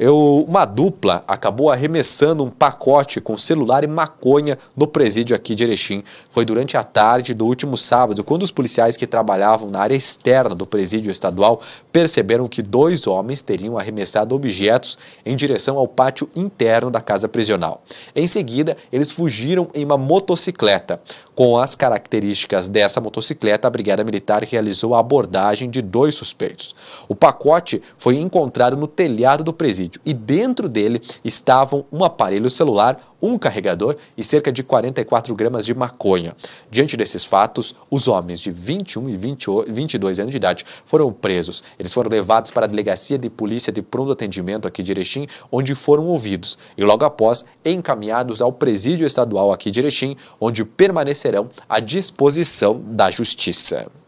eu, uma dupla acabou arremessando um pacote com celular e maconha no presídio aqui de Erechim. Foi durante a tarde do último sábado, quando os policiais que trabalhavam na área externa do presídio estadual perceberam que dois homens teriam arremessado objetos em direção ao pátio interno da casa prisional. Em seguida, eles fugiram em uma motocicleta. Com as características dessa motocicleta, a Brigada Militar realizou a abordagem de dois suspeitos. O pacote foi encontrado no telhado do presídio e dentro dele estavam um aparelho celular, um carregador e cerca de 44 gramas de maconha. Diante desses fatos, os homens de 21 e 22 anos de idade foram presos. Eles foram levados para a Delegacia de Polícia de Pronto Atendimento aqui de Erechim, onde foram ouvidos e logo após encaminhados ao Presídio Estadual aqui de Erechim, onde permanecerão à disposição da Justiça.